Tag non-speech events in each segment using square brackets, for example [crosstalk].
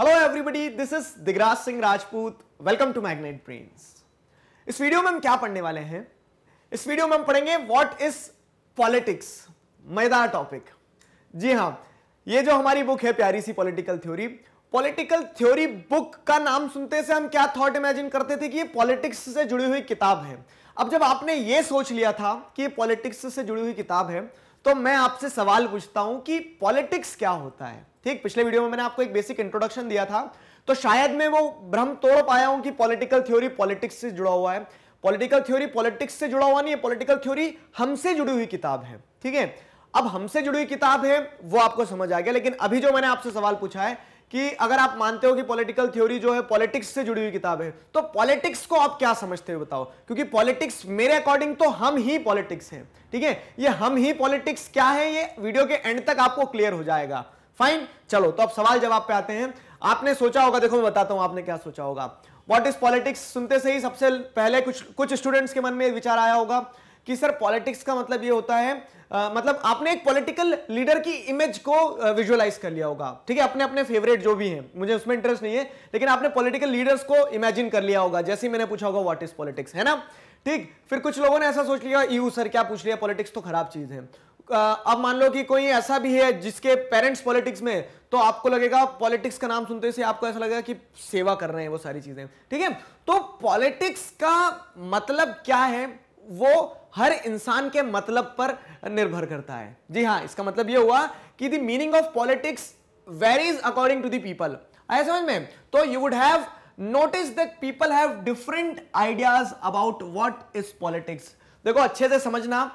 hello everybody this is Digraj Singh Rajput welcome to Magnet Brains इस video में हम क्या पढ़ने वाले हैं इस वीडियो में हम पढ़ेंगे व्हाट इज पॉलिटिक्स मजेदार टॉपिक जी हाँ ये जो हमारी बुक है प्यारी सी political theory political theory book का नाम सुनते से हम क्या थॉट इमेजिन करते थे कि ये पॉलिटिक्स से जुड़ी हुई किताब है अब जब आपने ये सोच लिया था कि ये पॉलिटिक्स से जुड़ी हुई किताब है तो मैं आपसे सवाल पूछता हूं कि पॉलिटिक्स क्या होता है ठीक पिछले वीडियो में मैंने आपको एक बेसिक इंट्रोडक्शन दिया था तो शायद मैं वो भ्रम तोड़ पाया हूं कि पॉलिटिकल थ्योरी पॉलिटिक्स से जुड़ा हुआ है पॉलिटिकल थ्योरी पॉलिटिक्स से जुड़ा हुआ नहीं है पॉलिटिकल थ्योरी हमसे जुड़ी हुई किताब है ठीक है अब हमसे जुड़ी हुई किताब है वो आपको समझ आ गया लेकिन अभी जो मैंने आपसे सवाल पूछा है कि अगर आप मानते हो कि पॉलिटिकल थ्योरी जो है पॉलिटिक्स से जुड़ी हुई किताब है तो पॉलिटिक्स को आप क्या समझते हो बताओ क्योंकि पॉलिटिक्स मेरे अकॉर्डिंग तो हम ही पॉलिटिक्स हैं ठीक है ये हम ही पॉलिटिक्स क्या है ये वीडियो के एंड तक आपको क्लियर हो जाएगा फाइन चलो तो अब सवाल जवाब पे आते हैं आपने सोचा होगा देखो मैं बताता हूं आपने क्या सोचा होगा वॉट इज पॉलिटिक्स सुनते से ही सबसे पहले कुछ कुछ स्टूडेंट्स के मन में विचार आया होगा कि सर पॉलिटिक्स का मतलब ये होता है आ, मतलब आपने एक पॉलिटिकल लीडर की इमेज को विजुअलाइज कर लिया होगा ठीक है अपने अपने फेवरेट जो भी हैं मुझे उसमें इंटरेस्ट नहीं है लेकिन आपने पॉलिटिकल लीडर्स को इमेजिन कर लिया होगा जैसे मैंने पूछा होगा व्हाट इज पॉलिटिक्स है ना ठीक फिर कुछ लोगों ने ऐसा सोच लिया यू सर क्या पूछ लिया पॉलिटिक्स तो खराब चीज है अब मान लो कि कोई ऐसा भी है जिसके पेरेंट्स पॉलिटिक्स में तो आपको लगेगा पॉलिटिक्स का नाम सुनते से आपको ऐसा लगेगा कि सेवा कर रहे हैं वो सारी चीजें ठीक है तो पॉलिटिक्स का मतलब क्या है वो हर इंसान के मतलब पर निर्भर करता है जी हाँ इसका मतलब ये हुआ कि the meaning of politics varies according to दीपल पीपल आया समझ में तो you would have notice that people have different ideas about what is politics देखो अच्छे से समझना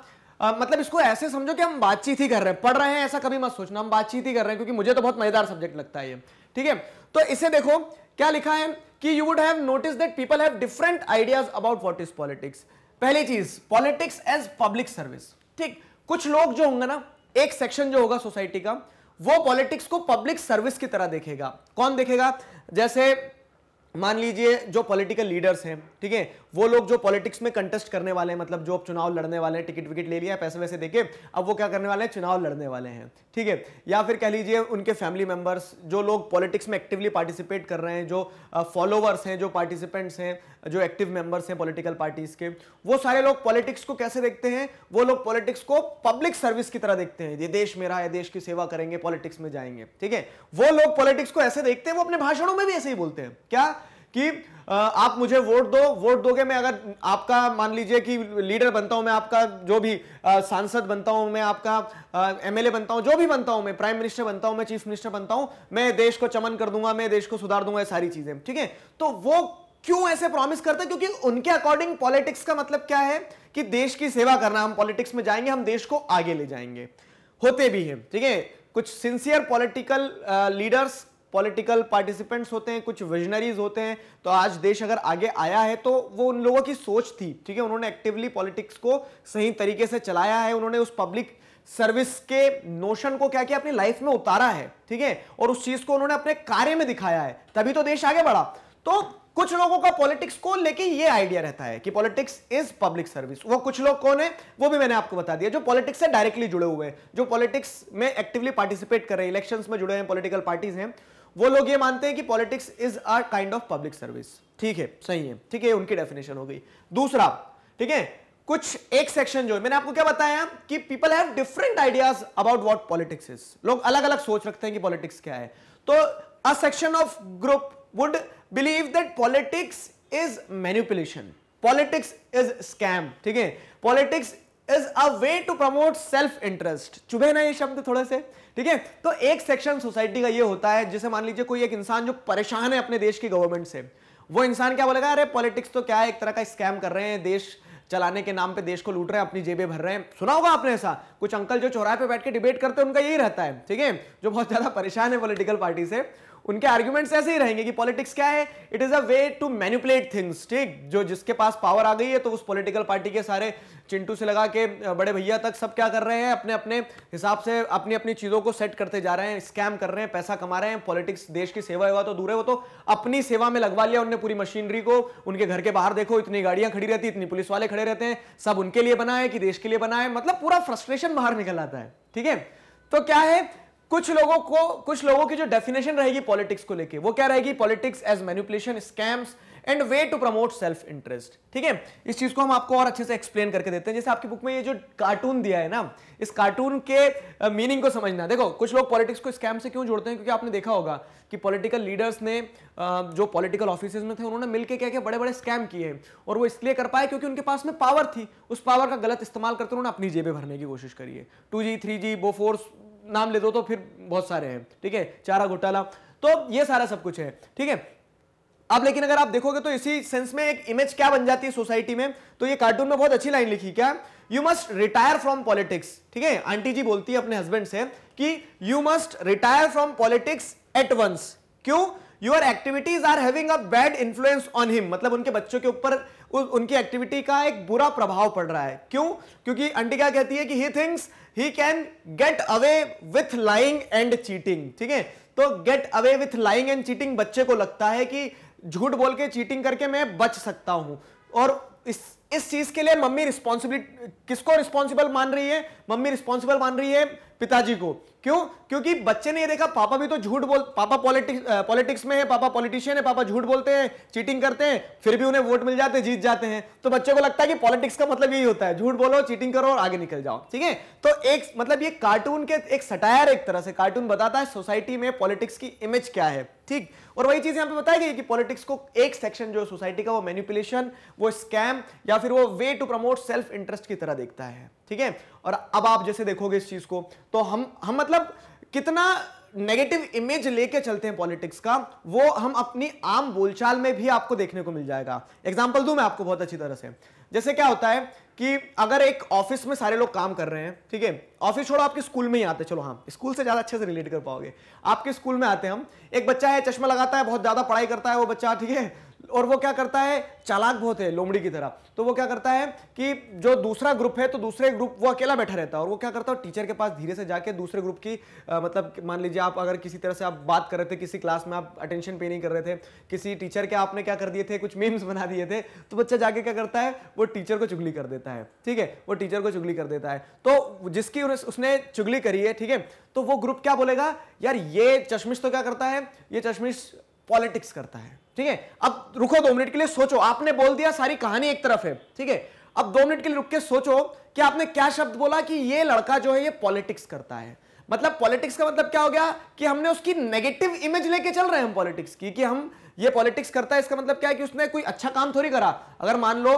Uh, मतलब इसको ऐसे समझो कि हम बातचीत ही कर रहे हैं पढ़ रहे हैं ऐसा कभी मत सोचना हम बातचीत ही कर रहे हैं क्योंकि मुझे तो बहुत मजेदार सब्जेक्ट लगता है ये ठीक है तो इसे देखो क्या लिखा है कि you would have notice that people have different ideas about what is politics पहली चीज पॉलिटिक्स एज पब्लिक सर्विस ठीक कुछ लोग जो होंगे ना एक सेक्शन जो होगा सोसाइटी का वो पॉलिटिक्स को पब्लिक सर्विस की तरह देखेगा कौन देखेगा जैसे मान लीजिए जो पॉलिटिकल लीडर्स हैं ठीक है वो लोग जो पॉलिटिक्स में कंटेस्ट करने वाले हैं मतलब जो अब चुनाव लड़ने वाले हैं टिकट विकट ले लिया पैसे वैसे देके अब वो क्या करने वाले हैं चुनाव लड़ने वाले हैं ठीक है या फिर कह लीजिए उनके फैमिली मेंबर्स जो लोग पॉलिटिक्स में एक्टिवली पार्टिसिपेट कर रहे हैं जो फॉलोअर्स हैं जो पार्टिसिपेंट्स हैं जो एक्टिव मेंबर्स हैं पॉलिटिकल पार्टीज के वो सारे लोग पॉलिटिक्स को कैसे देखते हैं वो लोग पॉलिटिक्स को पब्लिक सर्विस की तरह देखते हैं ये देश मेरा है देश की सेवा करेंगे पॉलिटिक्स में जाएंगे ठीक है वो लोग पॉलिटिक्स को ऐसे देखते हैं वो अपने भाषणों में भी ऐसे ही बोलते हैं क्या कि आप मुझे वोट दो वोट दोगे मैं अगर आपका मान लीजिए कि लीडर बनता हूं मैं आपका जो भी सांसद बनता हूं मैं आपका एमएलए बनता हूं जो भी बनता हूं मैं प्राइम मिनिस्टर बनता हूं मैं चीफ मिनिस्टर बनता हूं मैं देश को चमन कर दूंगा मैं देश को सुधार दूंगा सारी चीजें ठीक है तो वो क्यों ऐसे प्रॉमिस करते हैं क्योंकि उनके अकॉर्डिंग पॉलिटिक्स का मतलब क्या है कि देश की सेवा करना हम पॉलिटिक्स में जाएंगे हम देश को आगे ले जाएंगे होते भी है ठीक है कुछ sincere political leaders political participants होते हैं कुछ विजनरीज होते हैं तो आज देश अगर आगे आया है तो वो उन लोगों की सोच थी ठीक है उन्होंने एक्टिवली पॉलिटिक्स को सही तरीके से चलाया है उन्होंने उस पब्लिक सर्विस के नोशन को क्या किया अपनी लाइफ में उतारा है ठीक है और उस चीज को उन्होंने अपने कार्य में दिखाया है तभी तो देश आगे बढ़ा तो कुछ लोगों का पॉलिटिक्स को लेके ये आइडिया रहता है कि पॉलिटिक्स इज पब्लिक सर्विस वो कुछ लोग कौन है वो भी मैंने आपको बता दिया जो पॉलिटिक्स से डायरेक्टली जुड़े हुए हैं जो पॉलिटिक्स में एक्टिवली पार्टिसिपेट कर रहे हैं इलेक्शंस में जुड़े हैं पॉलिटिकल पार्टीज हैं वो लोग ये मानते हैं कि politics is a kind of public service ठीक है सही है ठीक है उनकी डेफिनेशन हो गई दूसरा ठीक है कुछ एक सेक्शन जो है मैंने आपको क्या बताया कि people have different ideas about what politics is लोग अलग अलग सोच रखते हैं कि पॉलिटिक्स क्या है तो a section of group would believe that politics is manipulation politics is scam ठीक है politics is a way to promote self interest चुभे ना ये शब्द थोड़े से ठीक है तो एक सेक्शन सोसाइटी का ये होता है जिसे मान लीजिए कोई एक इंसान जो परेशान है अपने देश की गवर्नमेंट से वो इंसान क्या बोलेगा अरे पॉलिटिक्स तो क्या है एक तरह का स्कैम कर रहे हैं देश चलाने के नाम पे देश को लूट रहे हैं अपनी जेबें भर रहे हैं सुना होगा आपने ऐसा कुछ अंकल जो चौराहे पे बैठ के डिबेट करते हैं उनका यही रहता है ठीक है जो बहुत ज्यादा परेशान है पॉलिटिकल पार्टी से उनके आर्ग्यूमेंट्स ऐसे ही रहेंगे कि पॉलिटिक्स क्या है it is a way to manipulate things ठीक जो जिसके पास पावर आ गई है तो उस पॉलिटिकल पार्टी के सारे चिंटू से लगा के बड़े भैया तक सब क्या कर रहे हैं अपने अपने हिसाब से अपनी अपनी चीजों को सेट करते जा रहे हैं स्कैम कर रहे हैं पैसा कमा रहे हैं पॉलिटिक्स देश की सेवा हुआ तो दूर है वो तो अपनी सेवा में लगवा लिया उनने पूरी मशीनरी को उनके घर के बाहर देखो इतनी गाड़ियां खड़ी रहती इतनी पुलिस वाले खड़े रहते हैं सब उनके लिए बनाए कि देश के लिए बना है मतलब पूरा फ्रस्ट्रेशन बाहर निकल आता है ठीक है तो क्या है कुछ लोगों को कुछ लोगों की जो डेफिनेशन रहेगी पॉलिटिक्स को लेके वो क्या रहेगी politics as manipulation scams and way to promote self interest ठीक है इस चीज को हम आपको और अच्छे से एक्सप्लेन करके देते हैं जैसे आपकी बुक में ये जो कार्टून दिया है ना इस कार्टून के मीनिंग को समझना देखो कुछ लोग पॉलिटिक्स को स्कैम से क्यों जोड़ते हैं क्योंकि आपने देखा होगा कि पॉलिटिकल लीडर्स ने जो पॉलिटिकल ऑफिस में थे उन्होंने मिलकर क्या क्या बड़े बड़े स्कैम किए और वो इसलिए कर पाए क्योंकि उनके पास में पावर थी उस पावर का गलत इस्तेमाल करते उन्होंने अपनी जेबें भरने की कोशिश करी है टू जी थ्री जी वो फोर्स नाम ले दो तो फिर बहुत सारे हैं ठीक है चारा घोटाला तो ये सारा सब कुछ है ठीक है अब लेकिन अगर आप देखोगे तो इसी सेंस में एक इमेज क्या बन जाती है सोसाइटी में तो ये कार्टून में बहुत अच्छी लाइन लिखी क्या you must retire from politics ठीक है आंटी जी बोलती है अपने हस्बैंड से कि you must retire from politics at once क्यों your activities are having a bad influence on him मतलब उनके बच्चों के ऊपर उनकी एक्टिविटी का एक बुरा प्रभाव पड़ रहा है क्यों क्योंकि आंटी क्या कहती है कि he thinks he can get away with lying and cheating ठीक है तो get away with lying and cheating बच्चे को लगता है कि झूठ बोल के चीटिंग करके मैं बच सकता हूं और इस इस चीज के लिए मम्मी रिस्पॉन्सिबिलिटी किसको रिस्पॉन्सिबल मान रही है मम्मी रिस्पॉन्सिबल मान रही है पिताजी को क्यों क्योंकि बच्चे ने ये देखा पापा भी तो झूठ बोल पापा पॉलिटिक्स पॉलिटिक्स में है पापा पॉलिटिशियन है पापा झूठ बोलते हैं चीटिंग करते हैं फिर भी उन्हें वोट मिल जाते हैं जीत जाते हैं तो बच्चों को लगता है कि पॉलिटिक्स का मतलब यही होता है झूठ बोलो चीटिंग करो और आगे निकल जाओ ठीक है तो एक मतलब ये कार्टून के एक सटायर एक तरह से कार्टून बताता है सोसाइटी में पॉलिटिक्स की इमेज क्या है ठीक और वही चीज यहां पे बताई गई कि पॉलिटिक्स को एक सेक्शन जो सोसाइटी का वो मैनिपुलेशन वो स्कैम या फिर वो way to promote self interest की तरह देखता है ठीक है और अब आप जैसे देखोगे इस चीज को तो हम हम मतलब कितना नेगेटिव इमेज लेके चलते हैं पॉलिटिक्स का वो हम अपनी आम बोलचाल में भी आपको देखने को मिल जाएगा एग्जाम्पल दू मैं आपको बहुत अच्छी तरह से जैसे क्या होता है कि अगर एक ऑफिस में सारे लोग काम कर रहे हैं ठीक है ऑफिस छोड़ो आपके स्कूल में ही आते चलो हाँ स्कूल से ज़्यादा अच्छे से रिलेट कर पाओगे आपके स्कूल में आते हैं हम एक बच्चा है चश्मा लगाता है बहुत ज़्यादा पढ़ाई करता है वो बच्चा ठीक है और वो क्या करता है चालाक बहुत है लोमड़ी की तरह तो वो क्या करता है कि जो दूसरा ग्रुप है तो दूसरे ग्रुप वो अकेला बैठा रहता है और वो क्या करता है टीचर के पास धीरे से जाके दूसरे ग्रुप की आ, मतलब मान लीजिए आप अगर किसी तरह से आप बात कर रहे थे किसी क्लास में आप अटेंशन पे नहीं कर रहे थे किसी टीचर के आपने क्या कर दिए थे कुछ मीम्स [laughs] बना दिए थे तो बच्चा जाके क्या करता है वो टीचर को चुगली कर देता है ठीक है वो टीचर को चुगली कर देता है तो जिसकी उसने चुगली करी है ठीक है तो वो ग्रुप क्या बोलेगा यार ये चश्मिश तो क्या करता है ये चश्मिश पॉलिटिक्स करता है ठीक है अब रुको दो मिनट के लिए सोचो आपने बोल दिया सारी कहानी एक तरफ है ठीक है अब दो मिनट के लिए रुक के सोचो कि आपने क्या शब्द बोला कि ये लड़का जो है ये पॉलिटिक्स करता है मतलब पॉलिटिक्स का मतलब क्या हो गया कि हमने उसकी नेगेटिव इमेज लेके चल रहे हैं हम पॉलिटिक्स की कि हम ये पॉलिटिक्स करता है इसका मतलब क्या है कि उसने कोई अच्छा काम थोड़ी करा अगर मान लो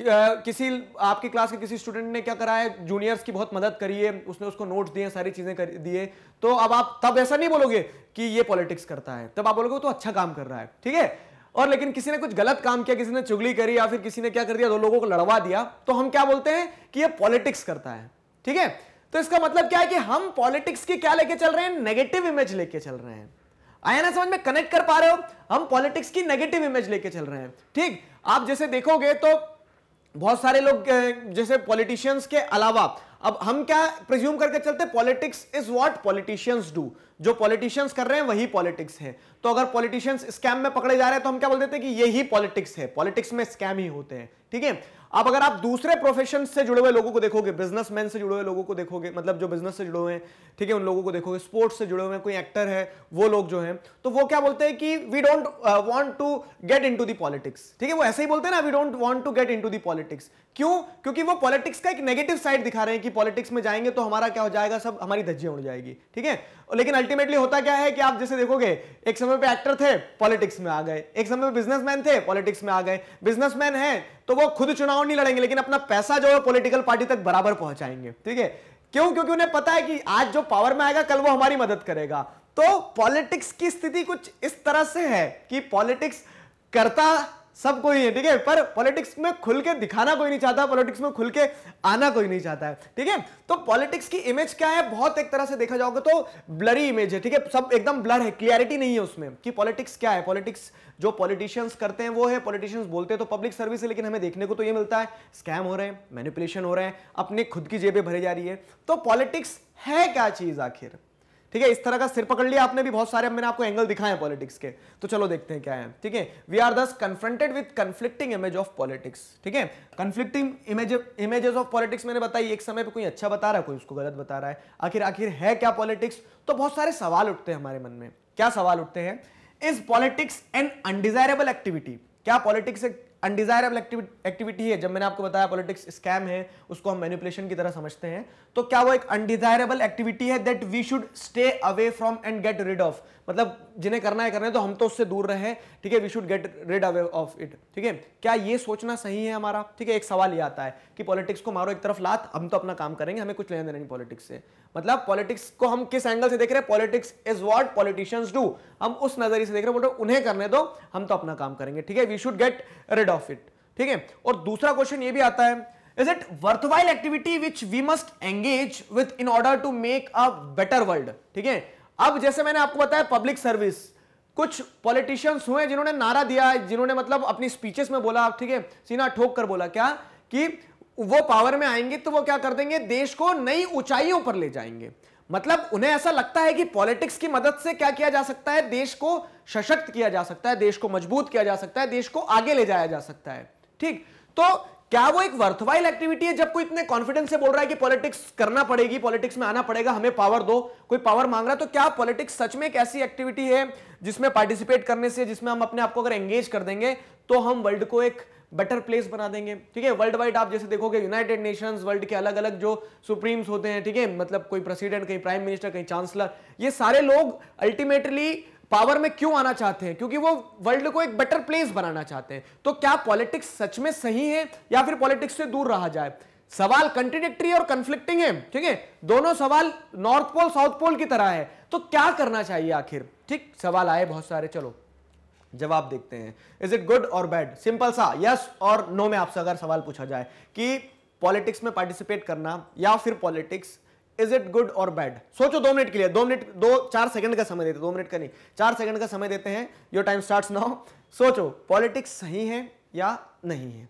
किसी आपकी क्लास के किसी स्टूडेंट ने क्या करा है जूनियर्स की बहुत मदद करी है उसने उसको नोट्स दिए सारी चीज़ें दिए तो अब आप तब ऐसा नहीं बोलोगे कि ये पॉलिटिक्स करता है तब आप बोलोगे तो अच्छा काम कर रहा है ठीक है और लेकिन किसी ने कुछ गलत काम किया किसी ने चुगली करी या फिर किसी ने क्या कर दिया दो लोगों को लड़वा दिया तो हम क्या बोलते हैं कि ये पॉलिटिक्स करता है ठीक है तो इसका मतलब क्या है कि हम पॉलिटिक्स की क्या लेके चल रहे हैं नेगेटिव इमेज लेके चल रहे हैं आया ना समझ में कनेक्ट कर पा रहे हो हम पॉलिटिक्स की नेगेटिव इमेज लेके चल रहे हैं ठीक आप जैसे देखोगे तो बहुत सारे लोग जैसे पॉलिटिशियंस के अलावा अब हम क्या प्रिज्यूम करके चलते politics is what politicians do जो पॉलिटिशियंस कर रहे हैं वही पॉलिटिक्स है तो अगर पॉलिटिशियंस स्कैम में पकड़े जा रहे हैं तो हम क्या बोल देते हैं कि यही पॉलिटिक्स है पॉलिटिक्स में स्कैम ही होते हैं ठीक है अब अगर आप दूसरे प्रोफेशन से जुड़े हुए लोगों को देखोगे बिजनेसमैन से जुड़े हुए लोगों को देखोगे मतलब जो बिजनेस से जुड़े हुए हैं ठीक है उन लोगों को देखोगे स्पोर्ट्स से जुड़े हुए हैं कोई एक्टर है वो लोग जो है तो वो क्या बोलते हैं कि we don't want to get into to the politics ठीक है वो ऐसे ही बोलते हैं ना we don't want to get into the politics क्यों क्योंकि वो पॉलिटिक्स का एक नेगेटिव साइड दिखा रहे हैं कि पॉलिटिक्स में जाएंगे तो हमारा क्या हो जाएगा सब हमारी धज्जियां उड़ जाएगी ठीक है लेकिन अल्टीमेटली होता क्या है कि आप जैसे देखोगे एक समय पे एक्टर थे पॉलिटिक्स में आ गए एक समय पे बिजनेसमैन थे पॉलिटिक्स में आ गए बिजनेसमैन है तो वो खुद चुनाव नहीं लड़ेंगे लेकिन अपना पैसा जो है पॉलिटिकल पार्टी तक बराबर पहुंचाएंगे ठीक है क्यों क्योंकि उन्हें पता है कि आज जो पावर में आएगा कल वो हमारी मदद करेगा तो पॉलिटिक्स की स्थिति कुछ इस तरह से है कि पॉलिटिक्स करता सब कोई है ठीक है पर पॉलिटिक्स में खुल के दिखाना कोई नहीं चाहता पॉलिटिक्स में खुल के आना कोई नहीं चाहता है ठीक है तो पॉलिटिक्स की इमेज क्या है बहुत एक तरह से देखा जाओगे तो ब्लरी इमेज है ठीक है सब एकदम ब्लर है क्लियरिटी नहीं है उसमें कि पॉलिटिक्स क्या है पॉलिटिक्स जो पॉलिटिशियंस करते हैं वो है पॉलिटिशियंस बोलते हैं तो पब्लिक सर्विस है लेकिन हमें देखने को तो ये मिलता है स्कैम हो रहे हैं मैनिपुलेशन हो रहे हैं अपने खुद की जेबें भरी जा रही है तो पॉलिटिक्स है क्या चीज आखिर ठीक है इस तरह का सिर पकड़ लिया आपने भी बहुत सारे मैंने आपको एंगल दिखाए हैं पॉलिटिक्स के तो चलो देखते हैं क्या है ठीक है we are thus confronted with conflicting image of politics ठीक है conflicting image images of politics मैंने बताई एक समय पर कोई अच्छा बता रहा है कोई उसको गलत बता रहा है आखिर आखिर है क्या पॉलिटिक्स तो बहुत सारे सवाल उठते हैं हमारे मन में क्या सवाल उठते हैं is politics an undesirable activity क्या पॉलिटिक्स एक अनडिजायरेबल एक्टिविटी है जब मैंने आपको बताया पॉलिटिक्स स्कैम है उसको हम मैनिपुलेशन की तरह समझते हैं तो क्या वो एक अनडिजायरेबल एक्टिविटी है that we should stay away from and get rid of मतलब जिन्हें करना है करना है तो हम तो उससे दूर रहे ठीक है we should get rid away of it ठीक है क्या ये सोचना सही है हमारा ठीक है एक सवाल ये आता है कि पॉलिटिक्स को मारो एक तरफ लात हम तो अपना काम करेंगे हमें कुछ लेना देना नहीं पॉलिटिक्स से मतलब पॉलिटिक्स को हम किस एंगल से देख रहे हैं politics is what politicians do हम उस नजरिए से देख रहे हैं बोलो उन्हें करने दो हम तो अपना काम करेंगे ठीक है we should get rid of it ठीक है और दूसरा क्वेश्चन ये भी आता है is it worthwhile activity which we must engage with in order to make a better world ठीक है अब जैसे मैंने आपको बताया पब्लिक सर्विस कुछ पॉलिटिशियंस हुए जिन्होंने नारा दिया जिन्होंने मतलब अपनी स्पीचेस में बोला ठीक है सीना ठोक कर बोला क्या कि वो पावर में आएंगे तो वो क्या कर देंगे देश को नई ऊंचाइयों पर ले जाएंगे मतलब उन्हें ऐसा लगता है कि पॉलिटिक्स की मदद से क्या किया जा सकता है देश को सशक्त किया जा सकता है देश को मजबूत किया जा सकता है देश को आगे ले जाया जा सकता है ठीक तो क्या वो एक वर्थवाइल एक्टिविटी है जब कोई इतने कॉन्फिडेंस से बोल रहा है कि पॉलिटिक्स करना पड़ेगी पॉलिटिक्स में आना पड़ेगा हमें पावर दो कोई पावर मांग रहा है तो क्या पॉलिटिक्स सच में एक ऐसी एक्टिविटी है जिसमें पार्टिसिपेट करने से जिसमें हम अपने आप को अगर एंगेज कर देंगे तो हम वर्ल्ड को एक बेटर प्लेस बना देंगे ठीक है वर्ल्ड वाइड आप जैसे देखोगे यूनाइटेड नेशंस वर्ल्ड के अलग अलग जो सुप्रीम्स होते हैं ठीक है मतलब कोई प्रेसिडेंट कहीं प्राइम मिनिस्टर कहीं चांसलर ये सारे लोग अल्टीमेटली पावर में क्यों आना चाहते हैं क्योंकि वो वर्ल्ड को एक बेटर प्लेस बनाना चाहते हैं तो क्या पॉलिटिक्स सच में सही है या फिर पॉलिटिक्स से दूर रहा जाए सवाल कंट्रीडिक्टी और कंफ्लिक्टिंग है ठीक है दोनों सवाल नॉर्थ पोल साउथ पोल की तरह है तो क्या करना चाहिए आखिर ठीक सवाल आए बहुत सारे चलो जवाब देखते हैं इज इट गुड और बैड सिंपल सा यस और नो में आपसे अगर सवाल पूछा जाए कि पॉलिटिक्स में पार्टिसिपेट करना या फिर पॉलिटिक्स इज इट गुड और बैड सोचो दो मिनट के लिए दो मिनट दो चार सेकंड का समय देते दो मिनट का नहीं चार सेकंड का समय देते हैं योर टाइम स्टार्ट नाउ सोचो पॉलिटिक्स सही है या नहीं है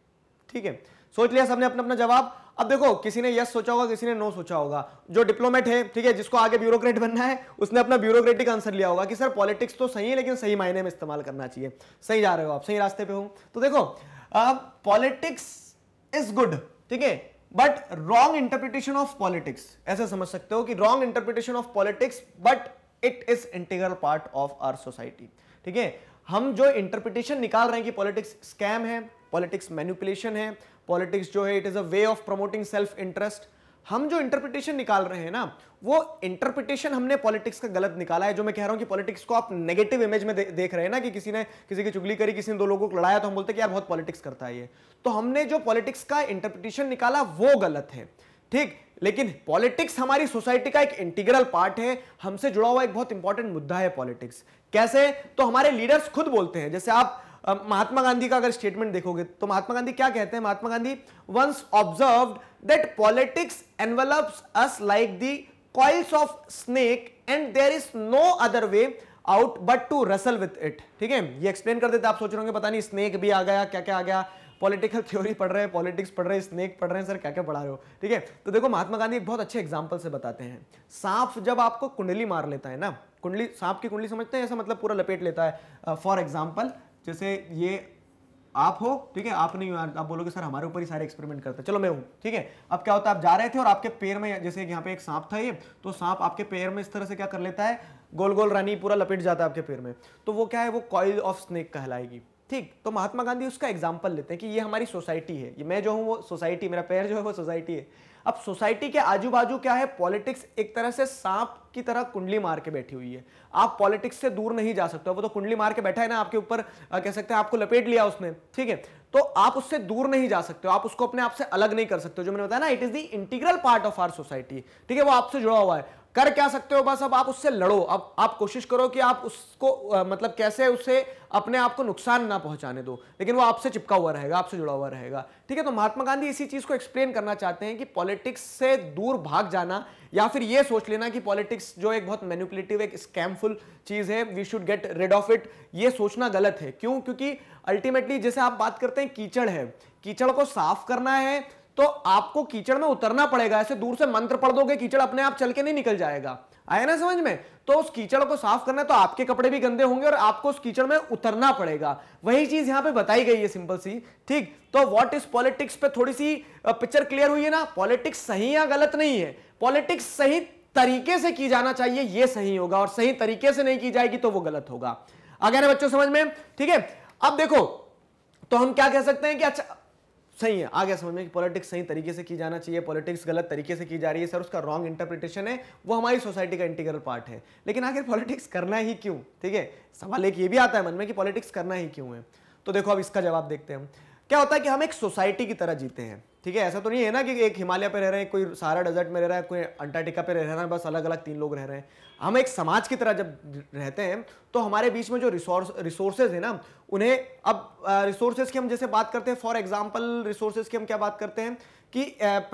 ठीक है सोच लिया सबने अपना अपना जवाब अब देखो किसी ने यस सोचा होगा किसी ने नो सोचा होगा जो डिप्लोमेट है ठीक है जिसको आगे ब्यूरोक्रेट बनना है उसने अपना ब्यूरोक्रेटिक आंसर लिया होगा कि सर पॉलिटिक्स तो सही है लेकिन सही मायने में इस्तेमाल करना चाहिए सही जा रहे हो आप सही रास्ते पे हो तो देखो पॉलिटिक्स इज गुड ठीक है but wrong interpretation of politics ऐसे समझ सकते हो कि wrong interpretation of politics but it is integral part of our society ठीक है हम जो इंटरप्रिटेशन निकाल रहे हैं कि पॉलिटिक्स स्कैम है पॉलिटिक्स मैन्युपुलेशन है पॉलिटिक्स जो है it is a way of promoting self interest हम जो इंटरप्रिटेशन निकाल रहे हैं ना वो इंटरप्रिटेशन हमने पॉलिटिक्स का गलत निकाला है जो मैं कह रहा हूं कि पॉलिटिक्स को आप नेगेटिव इमेज में दे, देख रहे हैं ना कि किसी ने किसी की चुगली करी किसी ने दो लोगों को लड़ाया तो हम बोलते हैं कि यार बहुत पॉलिटिक्स करता है ये तो हमने जो पॉलिटिक्स का इंटरप्रिटेशन निकाला वो गलत है ठीक लेकिन पॉलिटिक्स हमारी सोसाइटी का एक इंटीग्रल पार्ट है हमसे जुड़ा हुआ एक बहुत इंपॉर्टेंट मुद्दा है पॉलिटिक्स कैसे तो हमारे लीडर्स खुद बोलते हैं जैसे आप महात्मा गांधी का अगर स्टेटमेंट देखोगे तो महात्मा गांधी क्या कहते हैं Mahatma Gandhi once observe that politics envelops us like the coils of snake and there is no other way out but to wrestle with it ठीक है ये एक्सप्लेन कर देते आप सोच रहे होंगे पता नहीं स्नेक भी आ गया क्या क्या आ गया पॉलिटिकल थ्योरी पढ़ रहे हैं पॉलिटिक्स पढ़ रहे हैं स्नेक पढ़ रहे हैं सर क्या क्या पढ़ा रहे हो ठीक है तो देखो महात्मा गांधी एक बहुत अच्छे एग्जाम्पल से बताते हैं सांप जब आपको कुंडली मार लेता है ना कुंडली सांप की कुंडली समझते हैं ऐसा मतलब पूरा लपेट लेता है फॉर uh, एग्जाम्पल जैसे ये आप हो ठीक है आप नहीं हो आप बोलोगे सर हमारे ऊपर ही सारे एक्सपेरिमेंट करते हैं चलो मैं हूं ठीक है अब क्या होता है आप जा रहे थे और आपके पैर में जैसे यहाँ पे एक सांप था ये तो सांप आपके पैर में इस तरह से क्या कर लेता है गोल गोल रानी पूरा लपेट जाता है आपके पैर में तो वो क्या है वो कॉइल ऑफ स्नेक कहलाएगी ठीक तो महात्मा गांधी उसका एग्जाम्पल लेते हैं कि ये हमारी सोसाइटी है ये मैं जो हूँ वो सोसाइटी मेरा पैर जो है वो सोसाइटी है अब सोसाइटी के आजू बाजू क्या है पॉलिटिक्स एक तरह से सांप की तरह कुंडली मार के बैठी हुई है आप पॉलिटिक्स से दूर नहीं जा सकते वो तो कुंडली मार के बैठा है ना आपके ऊपर कह सकते हैं आपको लपेट लिया उसने ठीक है तो आप उससे दूर नहीं जा सकते हो आप उसको अपने आप से अलग नहीं कर सकते हो जो मैंने बताया ना it is the integral part of our society ठीक है वो आपसे जुड़ा हुआ है कर क्या सकते हो बस अब आप उससे लड़ो अब आप कोशिश करो कि आप उसको मतलब कैसे उसे अपने आप को नुकसान ना पहुंचाने दो लेकिन वो आपसे चिपका हुआ रहेगा आपसे जुड़ा हुआ रहेगा ठीक है तो महात्मा गांधी इसी चीज़ को एक्सप्लेन करना चाहते हैं कि पॉलिटिक्स से दूर भाग जाना या फिर ये सोच लेना कि पॉलिटिक्स जो एक बहुत मैनिपुलेटिव एक स्कैमफुल चीज़ है we should get rid of it ये सोचना गलत है क्यों क्योंकि अल्टीमेटली जैसे आप बात करते हैं कीचड़ है कीचड़ को साफ करना है तो आपको कीचड़ में उतरना पड़ेगा ऐसे दूर से मंत्र पढ़ दोगे कीचड़ अपने आप चल के नहीं निकल जाएगा आया ना समझ में तो उस कीचड़ को साफ करना है तो आपके कपड़े भी गंदे होंगे और आपको उस कीचड़ में उतरना पड़ेगा वही चीज यहां पे बताई गई है सिंपल सी ठीक तो व्हाट इज पॉलिटिक्स पे थोड़ी सी पिक्चर क्लियर हुई है ना पॉलिटिक्स सही या गलत नहीं है पॉलिटिक्स सही तरीके से की जाना चाहिए यह सही होगा और सही तरीके से नहीं की जाएगी तो वो गलत होगा अगर बच्चों समझ में ठीक है अब देखो तो हम क्या कह सकते हैं कि अच्छा सही है आगे समझ में कि पॉलिटिक्स सही तरीके से की जाना चाहिए पॉलिटिक्स गलत तरीके से की जा रही है सर उसका रॉन्ग इंटरप्रिटेशन है वो हमारी सोसाइटी का इंटीग्रल पार्ट है लेकिन आखिर पॉलिटिक्स करना ही क्यों ठीक है सवाल एक ये भी आता है मन में कि पॉलिटिक्स करना ही क्यों है तो देखो अब इसका जवाब देखते हैं क्या होता है कि हम एक सोसाइटी की तरह जीते हैं ठीक है ऐसा तो नहीं है ना कि एक हिमालय पर रह रहे हैं कोई सारा डेजर्ट में रह रहा है कोई अंटार्कटिका पर रह रहा है बस अलग अलग तीन लोग रह रहे हैं हम एक समाज की तरह जब रहते हैं तो हमारे बीच में जो रिसोर्स रिसोर्सेज है ना उन्हें अब रिसोर्सेज की हम जैसे बात करते हैं फॉर एग्जाम्पल रिसोर्सेज की हम क्या बात करते हैं कि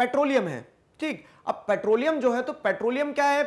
पेट्रोलियम है ठीक अब पेट्रोलियम जो है तो पेट्रोलियम क्या है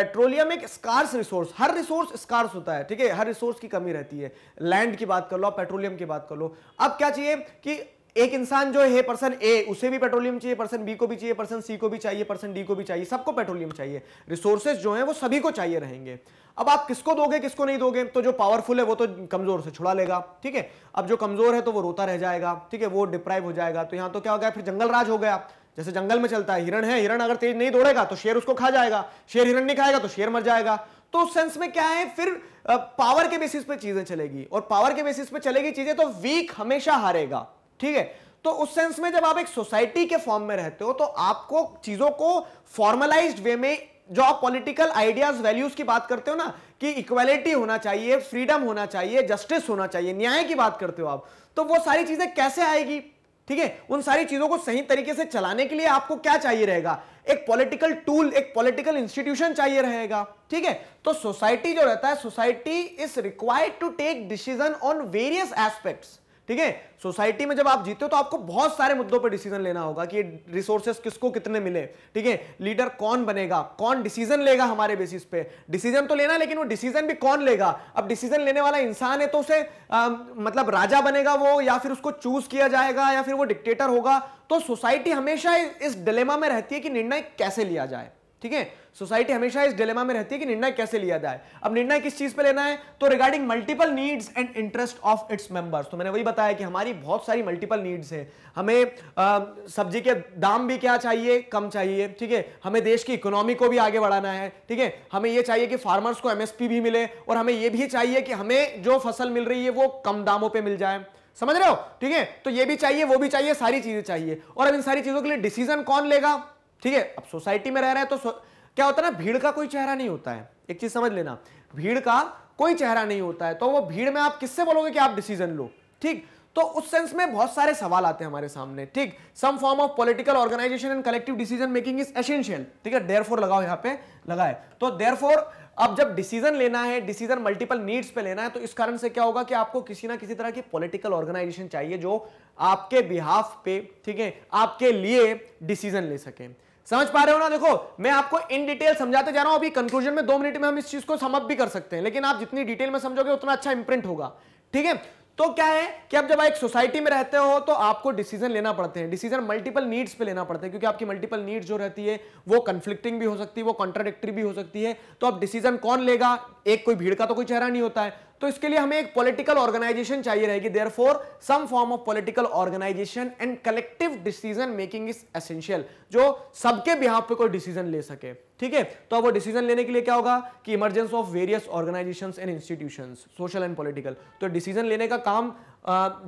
पेट्रोलियम एक स्कार्स रिसोर्स हर रिसोर्स स्कार्स होता है ठीक है हर रिसोर्स की कमी रहती है लैंड की बात कर लो पेट्रोलियम की बात कर लो अब क्या चाहिए कि एक इंसान जो है पर्सन ए उसे भी पेट्रोलियम चाहिए पर्सन बी को भी चाहिए पर्सन सी को भी चाहिए पर्सन डी को भी चाहिए सबको पेट्रोलियम चाहिए रिसोर्सेज जो है वो सभी को चाहिए रहेंगे अब आप किसको दोगे किसको नहीं दोगे तो जो पावरफुल है वो तो कमजोर से छुड़ा लेगा ठीक है अब जो कमजोर है तो वो रोता रह जाएगा ठीक है वो डिप्राइव हो जाएगा तो यहाँ तो क्या हो गया फिर जंगल राज हो गया जैसे जंगल में चलता है हिरण है हिरण अगर तेज नहीं दौड़ेगा तो शेर उसको खा जाएगा शेर हिरण नहीं खाएगा तो शेर मर जाएगा तो उस सेंस में क्या है फिर पावर के बेसिस पे चीजें चलेगी और पावर के बेसिस पे चलेगी चीजें तो वीक हमेशा हारेगा ठीक है तो उस सेंस में जब आप एक सोसाइटी के फॉर्म में रहते हो तो आपको चीजों को फॉर्मलाइज्ड वे में जो आप पॉलिटिकल आइडियाज वैल्यूज की बात करते हो ना कि इक्वालिटी होना चाहिए फ्रीडम होना चाहिए जस्टिस होना चाहिए न्याय की बात करते हो आप तो वो सारी चीजें कैसे आएगी ठीक है उन सारी चीजों को सही तरीके से चलाने के लिए आपको क्या चाहिए रहेगा एक पॉलिटिकल टूल एक पॉलिटिकल इंस्टीट्यूशन चाहिए रहेगा ठीक है तो सोसाइटी जो रहता है society is required to take decision on various aspects ठीक है सोसाइटी में जब आप जीते हो तो आपको बहुत सारे मुद्दों पर डिसीजन लेना होगा कि रिसोर्सेस किसको कितने मिले ठीक है लीडर कौन बनेगा कौन डिसीजन लेगा हमारे बेसिस पे डिसीजन तो लेना लेकिन वो डिसीजन भी कौन लेगा अब डिसीजन लेने वाला इंसान है तो उसे आ, मतलब राजा बनेगा वो या फिर उसको चूज किया जाएगा या फिर वो डिक्टेटर होगा तो सोसाइटी हमेशा इस डिलेमा में रहती है कि निर्णय कैसे लिया जाए ठीक है सोसाइटी हमेशा इस डिलेमा में रहती है कि निर्णय कैसे लिया जाए अब निर्णय किस चीज पे लेना है तो regarding multiple needs and interest of its members तो मैंने वही बताया कि हमारी बहुत सारी मल्टीपल नीड्स है हमें सब्जी के दाम भी क्या चाहिए कम चाहिए ठीक है हमें देश की इकोनॉमी को भी आगे बढ़ाना है ठीक है हमें यह चाहिए कि फार्मर्स को एमएसपी भी मिले और हमें यह भी चाहिए कि हमें जो फसल मिल रही है वो कम दामों पर मिल जाए समझ रहे हो ठीक है तो ये भी चाहिए वो भी चाहिए सारी चीजें चाहिए और अब इन सारी चीजों के लिए डिसीजन कौन लेगा ठीक है अब सोसाइटी में रह रहे हैं तो क्या होता है ना भीड़ का कोई चेहरा नहीं होता है एक चीज समझ लेना भीड़ का कोई चेहरा नहीं होता है तो वो भीड़ में आप किससे बोलोगे कि आप डिसीजन लो ठीक तो उस सेंस में बहुत सारे सवाल आते हैं हमारे सामने ठीक some form of political organisation and collective decision making is essential ठीक है डेयरफोर लगाओ यहां पे लगाए तो डेयरफोर अब जब डिसीजन लेना है डिसीजन मल्टीपल नीड्स पे लेना है तो इस कारण से क्या होगा कि आपको किसी ना किसी तरह की पॉलिटिकल ऑर्गेनाइजेशन चाहिए जो आपके बिहाफ पे ठीक है आपके लिए डिसीजन ले सके समझ पा रहे हो ना देखो मैं आपको इन डिटेल समझाते जा रहा हूं अभी कंक्लूजन में दो मिनट में हम इस चीज को समअप भी कर सकते हैं लेकिन आप जितनी डिटेल में समझोगे उतना अच्छा इंप्रिंट होगा ठीक है तो क्या है कि आप जब एक सोसाइटी में रहते हो तो आपको डिसीजन लेना पड़ते हैं डिसीजन मल्टीपल नीड्स पे लेना पड़ते हैं क्योंकि आपकी मल्टीपल नीड्स जो रहती है वो कंफ्लिक्टिंग भी हो सकती है वो कॉन्ट्राडिक्टरी भी हो सकती है तो अब डिसीजन कौन लेगा एक कोई भीड़ का तो कोई चेहरा नहीं होता है तो इसके लिए हमें एक पॉलिटिकल ऑर्गेनाइजेशन चाहिए रहेगी therefore some form of political organisation and collective decision making is essential जो सबके बिहाफ पे कोई डिसीजन ले सके ठीक है तो अब वो डिसीजन लेने के लिए क्या होगा कि emergence of various organisation and institution social and political तो डिसीजन लेने का काम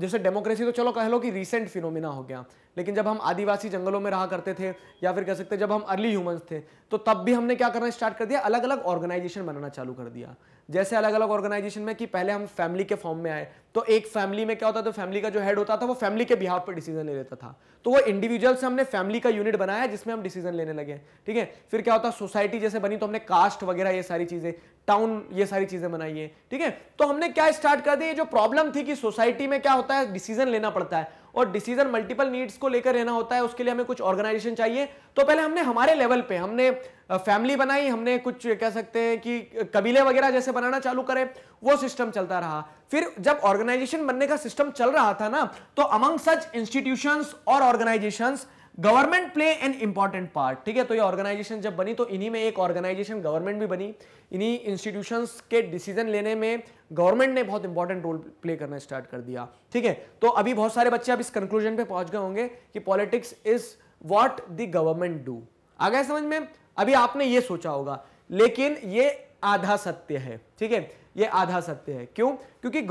जैसे डेमोक्रेसी तो चलो कह लो कि रिसेंट फिनोमिना हो गया लेकिन जब हम आदिवासी जंगलों में रहा करते थे या फिर कह सकते जब हम अर्ली ह्यूमंस थे तो तब भी हमने क्या करना स्टार्ट कर दिया अलग अलग ऑर्गेनाइजेशन बनाना चालू कर दिया जैसे अलग अलग ऑर्गेनाइजेशन में कि पहले हम फैमिली के फॉर्म में आए तो एक फैमिली में क्या होता था फैमिली का जो हेड होता था वो फैमिली के बिहाव पर डिसीजन ले लेता था तो वो इंडिविजुअल से हमने फैमिली का यूनिट बनाया जिसमें हम डिसीजन लेने लगे ठीक है फिर क्या होता सोसाइटी जैसे बनी तो हमने कास्ट वगैरह ये सारी चीजें टाउन ये सारी चीजें बनाई है ठीक है तो हमने क्या स्टार्ट कर दी जो प्रॉब्लम थी कि सोसाइटी में क्या होता है डिसीजन लेना पड़ता है और डिसीजन मल्टीपल नीड्स को लेकर रहना होता है उसके लिए हमें कुछ ऑर्गेनाइजेशन चाहिए तो पहले हमने हमारे लेवल पे हमने फैमिली बनाई हमने कुछ कह सकते हैं कि कबीले वगैरह जैसे बनाना चालू करें वो सिस्टम चलता रहा फिर जब ऑर्गेनाइजेशन बनने का सिस्टम चल रहा था ना तो अमंग सच इंस्टीट्यूशंस और organisations government play an important part ठीक है तो ये ऑर्गेनाइजेशन जब बनी तो इन्हीं में एक ऑर्गेनाइजेशन गवर्नमेंट भी बनी इन्हीं इंस्टीट्यूशंस के डिसीजन लेने में गवर्नमेंट ने बहुत इंपॉर्टेंट रोल प्ले करना स्टार्ट कर दिया ठीक है तो अभी बहुत सारे बच्चे अब इस कंक्लूजन पे पहुंच गए होंगे कि politics is what the government do आ गए समझ में अभी आपने ये सोचा होगा लेकिन ये आधा सत्य है ठीक है ये आधा सत्य है क्यों क्योंकि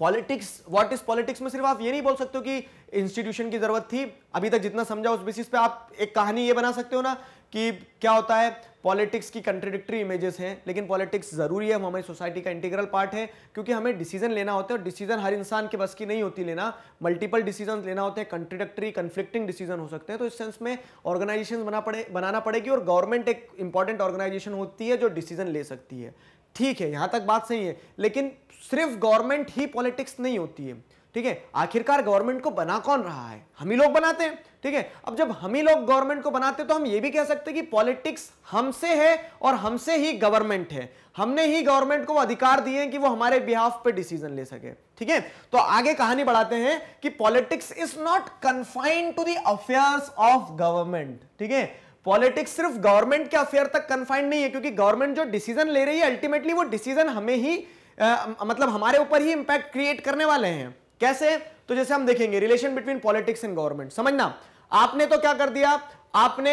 पॉलिटिक्स व्हाट इज पॉलिटिक्स में सिर्फ आप ये नहीं बोल सकते हो कि इंस्टीट्यूशन की जरूरत थी अभी तक जितना समझा उस बेसिस पे आप एक कहानी ये बना सकते हो ना कि क्या होता है पॉलिटिक्स की कंट्रडिक्टरी इमेजेस हैं लेकिन पॉलिटिक्स ज़रूरी है हमारी सोसाइटी का इंटीग्रल पार्ट है क्योंकि हमें डिसीजन लेना होता है और डिसीजन हर इंसान के बस की नहीं होती लेना मल्टीपल डिसीजन लेना होते हैं कंट्रडिक्टरी कन्फ्लिक्टिंग डिसीजन हो सकते हैं तो इस सेंस में ऑर्गेनाइजेशन बना पड़े बनाना पड़ेगी और गवर्नमेंट एक इंपॉर्टेंट ऑर्गेनाइजेशन होती है जो डिसीजन ले सकती है ठीक है यहां तक बात सही है लेकिन सिर्फ गवर्नमेंट ही पॉलिटिक्स नहीं होती है ठीक है आखिरकार गवर्नमेंट को बना कौन रहा है हम ही लोग बनाते हैं ठीक है अब जब हम ही लोग गवर्नमेंट को बनाते हैं तो हम ये भी कह सकते हैं कि पॉलिटिक्स हमसे है और हमसे ही गवर्नमेंट है हमने ही गवर्नमेंट को अधिकार दिए हैं कि वो हमारे बिहाफ पे डिसीजन ले सके ठीक है तो आगे कहानी बढ़ाते हैं कि politics is not confined to the affair of government ठीक है पॉलिटिक्स सिर्फ गवर्नमेंट के अफेयर तक कन्फाइंड नहीं है क्योंकि गवर्नमेंट जो डिसीजन ले रही है अल्टीमेटली वो डिसीजन हमें ही आ, मतलब हमारे ऊपर ही इंपैक्ट क्रिएट करने वाले हैं कैसे तो जैसे हम देखेंगे relation between politics and government समझना आपने तो क्या कर दिया आपने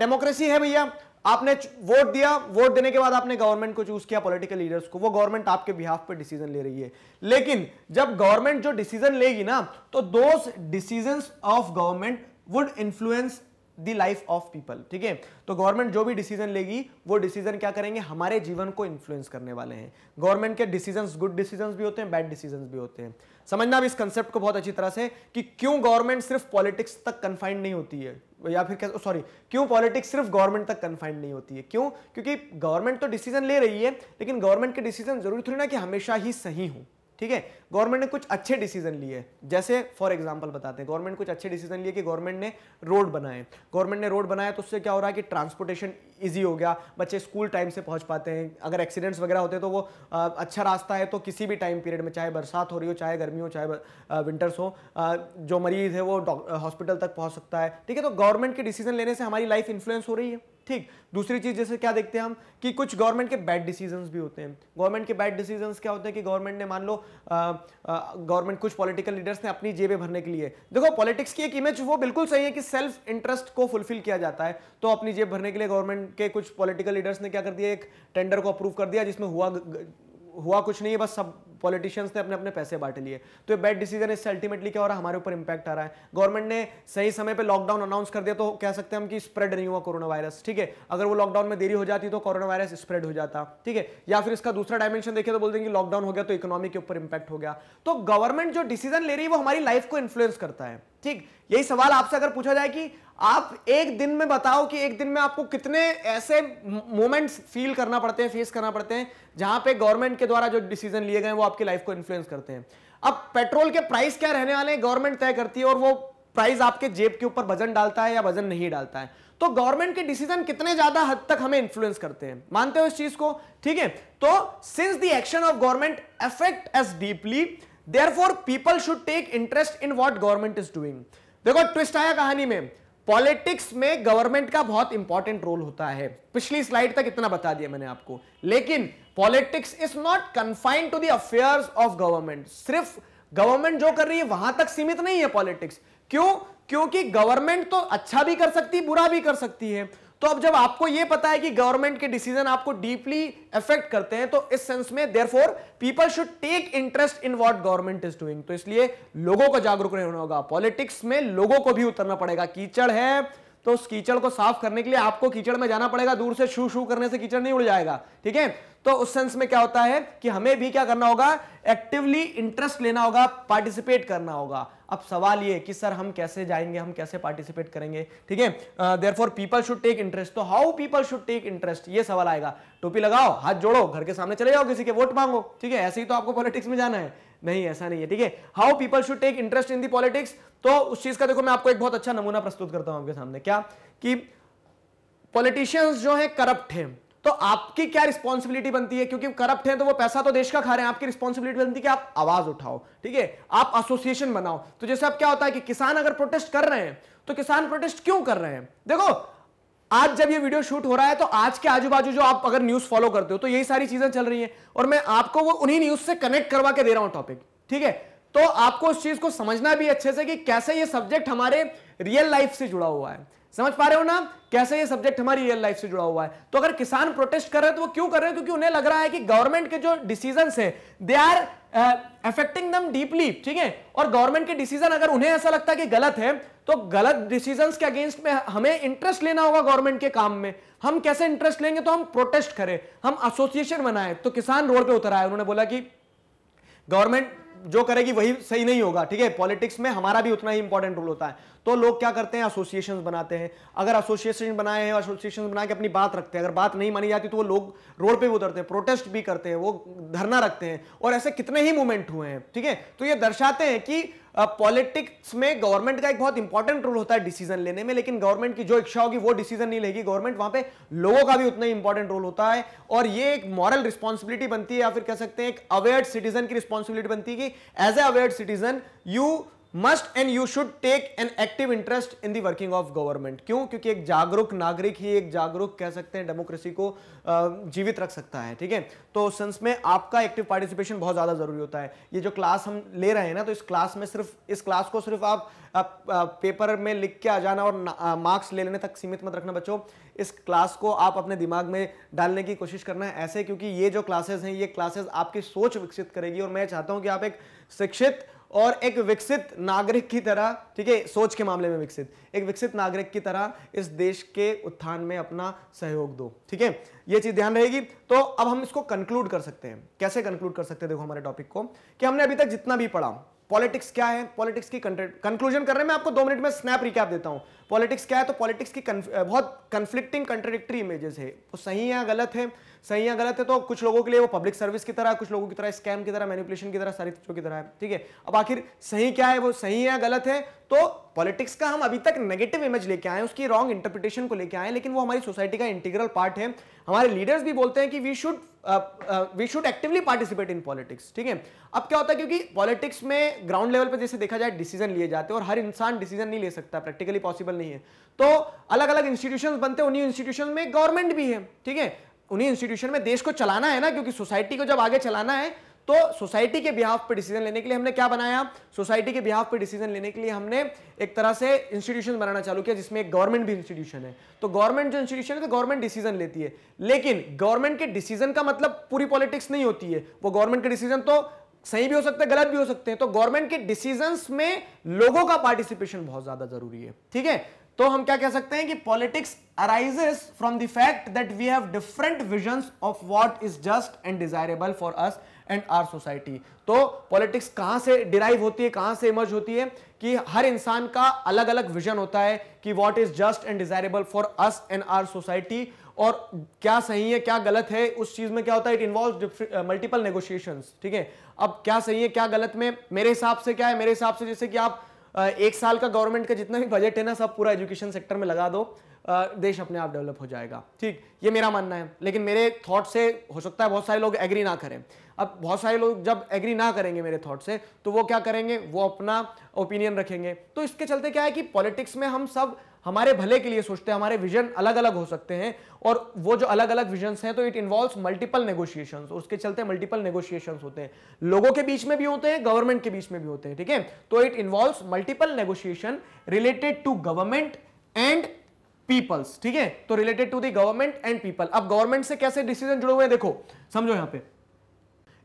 डेमोक्रेसी है भैया आपने वोट दिया वोट देने के बाद आपने गवर्नमेंट को चूज किया पॉलिटिकल लीडर्स को वो गवर्नमेंट आपके बिहाफ पे डिसीजन ले रही है लेकिन जब गवर्नमेंट जो डिसीजन लेगी ना तो दो decision of government would influence the life of people ठीक है तो गवर्नमेंट जो भी डिसीजन लेगी वो डिसीजन क्या करेंगे हमारे जीवन को इन्फ्लुएंस करने वाले हैं गवर्नमेंट के डिसीजंस गुड डिसीजंस भी होते हैं बैड डिसीजंस भी होते हैं समझना भी इस कंसेप्ट को बहुत अच्छी तरह से कि क्यों गवर्नमेंट सिर्फ पॉलिटिक्स तक कन्फाइंड नहीं होती है या फिर क्या सॉरी क्यों पॉलिटिक्स सिर्फ गवर्नमेंट तक कन्फाइंड नहीं होती है क्यों क्योंकि गवर्नमेंट तो डिसीजन ले रही है लेकिन गवर्नमेंट के डिसीजन जरूरी थोड़ी ना कि हमेशा ही सही हूं ठीक है गवर्नमेंट ने कुछ अच्छे डिसीजन लिए जैसे फॉर एग्जांपल बताते हैं गवर्नमेंट कुछ अच्छे डिसीजन लिए कि गवर्नमेंट ने रोड बनाए गवर्नमेंट ने रोड बनाया तो उससे क्या हो रहा है कि ट्रांसपोर्टेशन ईजी हो गया बच्चे स्कूल टाइम से पहुंच पाते हैं अगर एक्सीडेंट्स वगैरह होते हैं तो वो आ, अच्छा रास्ता है तो किसी भी टाइम पीरियड में चाहे बरसात हो रही हो चाहे गर्मी हो चाहे विंटर्स हो आ, जो मरीज है वो हॉस्पिटल तक पहुँच सकता है ठीक है तो गवर्नमेंट के डिसीजन लेने से हमारी लाइफ इन्फ्लुएंस हो रही है ठीक दूसरी चीज जैसे क्या देखते हैं हम कि कुछ गवर्नमेंट के बैड डिसीजन भी होते हैं गवर्नमेंट के बैड डिसीजन क्या होते हैं कि गवर्नमेंट ने मान लो गवर्नमेंट कुछ पॉलिटिकल लीडर्स ने अपनी जेबें भरने के लिए देखो पॉलिटिक्स की एक इमेज वो बिल्कुल सही है कि सेल्फ इंटरेस्ट को फुलफिल किया जाता है तो अपनी जेब भरने के लिए गवर्नमेंट के कुछ पॉलिटिकल लीडर्स ने क्या कर दिया एक टेंडर को अप्रूव कर दिया जिसमें हुआ हुआ कुछ नहीं है बस सब पॉलिटिशियंस ने अपने अपने पैसे बांट लिए तो ये बैड डिसीजन इससे अल्टीमेटली क्या हो रहा है हमारे ऊपर इंपैक्ट आ रहा है गवर्नमेंट ने सही समय पर लॉकडाउन अनाउंस कर दिया तो कह सकते हैं हम कि स्प्रेड नहीं हुआ कोरोना वायरस ठीक है अगर वो लॉकडाउन में देरी हो जाती तो कोरोना वायरस स्प्रेड हो जाता ठीक है या फिर इसका दूसरा डायमेंशन देखिए तो बोल देंगे लॉकडाउन हो गया तो इकोनॉमी के ऊपर इंपैक्ट हो गया तो गवर्नमेंट जो डिसीजन ले रही है वो हमारी लाइफ को इन्फ्लुएंस करता है ठीक यही सवाल आपसे अगर पूछा जाए कि आप एक दिन में बताओ कि एक दिन में आपको कितने ऐसे मोमेंट्स फील करना पड़ते हैं फेस करना पड़ते हैं जहां पे गवर्नमेंट के द्वारा जो डिसीजन लिए गए वो आपके लाइफ को इन्फ्लुएंस करते हैं अब पेट्रोल के प्राइस क्या रहने वाले हैं गवर्नमेंट तय करती है और वो प्राइस आपके जेब के ऊपर वजन डालता है या वजन नहीं डालता है तो गवर्नमेंट के डिसीजन कितने ज्यादा हद तक हमें इन्फ्लुएंस करते हैं मानते हो इस चीज को ठीक है तो since the action of government affects deeply their people should take interest in what government is doing देखो ट्विस्ट आया कहानी में पॉलिटिक्स में गवर्नमेंट का बहुत इंपॉर्टेंट रोल होता है पिछली स्लाइड तक इतना बता दिया मैंने आपको लेकिन politics is not confined to the affairs of government सिर्फ गवर्नमेंट जो कर रही है वहां तक सीमित नहीं है पॉलिटिक्स क्यों क्योंकि गवर्नमेंट तो अच्छा भी कर सकती बुरा भी कर सकती है तो अब जब आपको यह पता है कि गवर्नमेंट के डिसीजन आपको डीपली अफेक्ट करते हैं तो इस सेंस में for people should take interest in what government is doing तो इसलिए लोगों को जागरूक रहना होगा पॉलिटिक्स में लोगों को भी उतरना पड़ेगा कीचड़ है तो उस कीचड़ को साफ करने के लिए आपको कीचड़ में जाना पड़ेगा दूर से शू शू करने से कीचड़ नहीं उड़ जाएगा ठीक है तो उस सेंस में क्या होता है कि हमें भी क्या करना होगा एक्टिवली इंटरेस्ट लेना होगा पार्टिसिपेट करना होगा अब सवाल ये कि सर हम कैसे जाएंगे हम कैसे पार्टिसिपेट करेंगे ठीक है therefore people should take interest तो how people should take interest ये सवाल आएगा टोपी लगाओ हाथ जोड़ो घर के सामने चले जाओ किसी के वोट मांगो ठीक है ऐसे ही तो आपको पॉलिटिक्स में जाना है नहीं ऐसा नहीं है ठीक है how people should take interest in the politics तो उस चीज का देखो मैं आपको एक बहुत अच्छा नमूना प्रस्तुत करता हूं आपके सामने क्या कि पॉलिटिशियंस जो है करप्ट है तो आपकी क्या रिस्पॉन्सिबिलिटी बनती है क्योंकि करप्ट हैं तो वो पैसा तो देश का खा रहे हैं आपकी रिस्पॉन्सिबिलिटी बनती है कि आप आवाज उठाओ ठीक है आप एसोसिएशन बनाओ तो जैसे अब क्या होता है कि किसान अगर प्रोटेस्ट कर रहे हैं तो किसान प्रोटेस्ट क्यों कर रहे हैं देखो आज जब ये वीडियो शूट हो रहा है तो आज के आजू बाजू जो आप अगर न्यूज फॉलो करते हो तो यही सारी चीजें चल रही हैं और मैं आपको वो उन्हीं न्यूज से कनेक्ट करवा के दे रहा हूं टॉपिक ठीक है तो आपको उस चीज को समझना भी अच्छे से कि कैसे ये सब्जेक्ट हमारे रियल लाइफ से जुड़ा हुआ है समझ पा रहे हो ना कैसे ये सब्जेक्ट हमारी रियल लाइफ से जुड़ा हुआ है तो अगर किसान प्रोटेस्ट कर रहे हैं तो वो क्यों कर रहे हैं क्योंकि उन्हें लग रहा है कि गवर्नमेंट के जो डिसीजन है they are affecting them deeply ठीक है और गवर्नमेंट के डिसीजन अगर उन्हें ऐसा लगता है कि गलत है तो गलत डिसीजन के अगेंस्ट में हमें इंटरेस्ट लेना होगा गवर्नमेंट के काम में हम कैसे इंटरेस्ट लेंगे तो हम प्रोटेस्ट करें हम एसोसिएशन बनाए तो किसान रोड पर उतर आए उन्होंने बोला कि गवर्नमेंट जो करेगी वही सही नहीं होगा ठीक है पॉलिटिक्स में हमारा भी उतना ही इंपॉर्टेंट रोल होता है तो लोग क्या करते हैं एसोसिएशन बनाते हैं अगर एसोसिएशन बनाए हैं एसोसिएशन बना के अपनी बात रखते हैं अगर बात नहीं मानी जाती तो वो लोग रोड पे भी उतरते हैं प्रोटेस्ट भी करते हैं वो धरना रखते हैं और ऐसे कितने ही मूवमेंट हुए हैं ठीक है तो ये दर्शाते हैं कि पॉलिटिक्स में गवर्नमेंट का एक बहुत इंपॉर्टेंट रोल होता है डिसीजन लेने में लेकिन गवर्नमेंट की जो इच्छा होगी वो डिसीजन नहीं लेगी गवर्नमेंट वहां पे लोगों का भी उतना ही इंपॉर्टेंट रोल होता है और ये एक मॉरल रिस्पॉन्सिबिलिटी बनती है या फिर कह सकते हैं एक अवेयर सिटीजन की रिस्पॉन्सिबिलिटी बनती है कि as a aware citizen you must and you should take an active interest in the working of government क्यों क्योंकि एक जागरूक नागरिक ही एक जागरूक कह सकते हैं डेमोक्रेसी को जीवित रख सकता है ठीक है तो सेंस में आपका एक्टिव पार्टिसिपेशन बहुत ज़्यादा जरूरी होता है ये जो क्लास हम ले रहे हैं ना तो इस क्लास में सिर्फ इस क्लास को सिर्फ आप, आप, पेपर में लिख के आ जाना और मार्क्स ले लेने तक सीमित मत रखना बच्चों इस क्लास को आप अपने दिमाग में डालने की कोशिश करना है ऐसे क्योंकि ये जो क्लासेस हैं ये क्लासेस आपकी सोच विकसित करेगी और मैं चाहता हूँ कि आप एक शिक्षित और एक विकसित नागरिक की तरह ठीक है सोच के मामले में विकसित एक विकसित नागरिक की तरह इस देश के उत्थान में अपना सहयोग दो ठीक है ये चीज ध्यान रहेगी तो अब हम इसको कंक्लूड कर सकते हैं कैसे कंक्लूड कर सकते हैं देखो हमारे टॉपिक को कि हमने अभी तक जितना भी पढ़ा पॉलिटिक्स क्या है पॉलिटिक्स की कंक्लूजन कर हैं में आपको दो मिनट में स्नैप रिकैप देता हूं पॉलिटिक्स क्या है तो पॉलिटिक्स की बहुत कंफ्लिक्टिंग कंट्रोडिक्टी इमेजेस है वो सही है गलत है सही या गलत है तो कुछ लोगों के लिए वो पब्लिक सर्विस की तरह कुछ लोगों की तरह स्कैम की तरह मैनिपुलेशन की तरह सारी चीज़ों की तरह है ठीक है अब आखिर सही क्या है वो सही है या गलत है तो पॉलिटिक्स का हम अभी तक नेगेटिव इमेज लेके आए उसकी रॉन्ग इंटरप्रिटेशन को लेके आए लेकिन वो हमारी सोसाइटी का इंटीग्रल पार्ट है हमारे लीडर्स भी बोलते हैं कि we should we should actively participate in politics ठीक है अब क्या होता है क्योंकि पॉलिटिक्स में ग्राउंड लेवल पर जैसे देखा जाए डिसीजन लिए जाते हैं और हर इंसान डिसीजन नहीं ले सकता प्रैक्टिकली पॉसिबल नहीं है तो अलग अलग इंस्टीट्यूशन बनते हैं उन्हीं इंस्टीट्यूशन में गवर्नमेंट भी है ठीक है उन्हीं इंस्टीट्यूशन में देश को चलाना है ना क्योंकि सोसाइटी को जब आगे चलाना है तो सोसाइटी के बिहाफ पे डिसीजन लेने के लिए हमने क्या बनाया सोसाइटी के बिहाफ पे डिसीजन लेने के लिए हमने एक तरह से इंस्टीट्यूशन बनाना चालू किया जिसमें एक गवर्नमेंट भी इंस्टीट्यूशन है तो गवर्नमेंट जो इंस्टीट्यूशन है तो गवर्नमेंट डिसीजन लेती है लेकिन गवर्नमेंट के डिसीजन का मतलब पूरी पॉलिटिक्स नहीं होती है वो गवर्नमेंट के डिसीजन तो सही भी हो सकते हैं गलत भी हो सकते हैं तो गवर्नमेंट के डिसीजन में लोगों का पार्टिसिपेशन बहुत ज्यादा जरूरी है ठीक है तो हम क्या कह सकते हैं कि politics arises from the fact that we have different vision of what is just and desirable for us and our society तो पॉलिटिक्स कहां से डिराइव होती है कहां से इमर्ज होती है कि हर इंसान का अलग अलग विजन होता है कि what is just and desirable for us and our society और क्या सही है क्या गलत है उस चीज में क्या होता है इट इन्वॉल्व मल्टीपल नेगोशिएशन ठीक है अब क्या सही है क्या गलत में मेरे हिसाब से क्या है मेरे हिसाब से जैसे कि आप एक साल का गवर्नमेंट का जितना भी बजट है ना सब पूरा एजुकेशन सेक्टर में लगा दो देश अपने आप डेवलप हो जाएगा ठीक ये मेरा मानना है लेकिन मेरे थॉट से हो सकता है बहुत सारे लोग एग्री ना करें अब बहुत सारे लोग जब एग्री ना करेंगे मेरे थॉट से तो वो क्या करेंगे वो अपना ओपिनियन रखेंगे तो इसके चलते क्या है कि पॉलिटिक्स में हम सब हमारे भले के लिए सोचते हैं हमारे विजन अलग अलग हो सकते हैं और वो जो अलग अलग विजन हैं तो इट इन्वॉल्व मल्टीपल नेगोशिएशन उसके चलते मल्टीपल नेगोशिएशन होते हैं लोगों के बीच में भी होते हैं गवर्नमेंट के बीच में भी होते हैं ठीक है तो it involve multiple negotiation related to government and peoples ठीक है तो related to the government and people अब गवर्नमेंट से कैसे डिसीजन जुड़े हुए हैं देखो समझो यहां पे